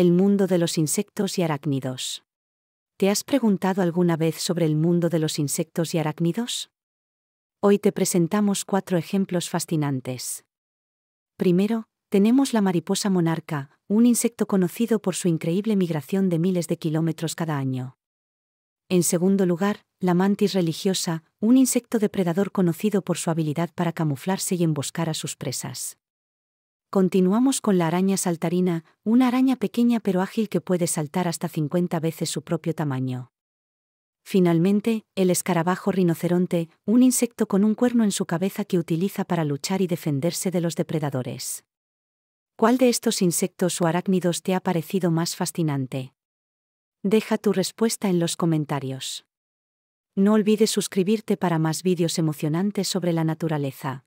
el mundo de los insectos y arácnidos. ¿Te has preguntado alguna vez sobre el mundo de los insectos y arácnidos? Hoy te presentamos cuatro ejemplos fascinantes. Primero, tenemos la mariposa monarca, un insecto conocido por su increíble migración de miles de kilómetros cada año. En segundo lugar, la mantis religiosa, un insecto depredador conocido por su habilidad para camuflarse y emboscar a sus presas. Continuamos con la araña saltarina, una araña pequeña pero ágil que puede saltar hasta 50 veces su propio tamaño. Finalmente, el escarabajo rinoceronte, un insecto con un cuerno en su cabeza que utiliza para luchar y defenderse de los depredadores. ¿Cuál de estos insectos o arácnidos te ha parecido más fascinante? Deja tu respuesta en los comentarios. No olvides suscribirte para más vídeos emocionantes sobre la naturaleza.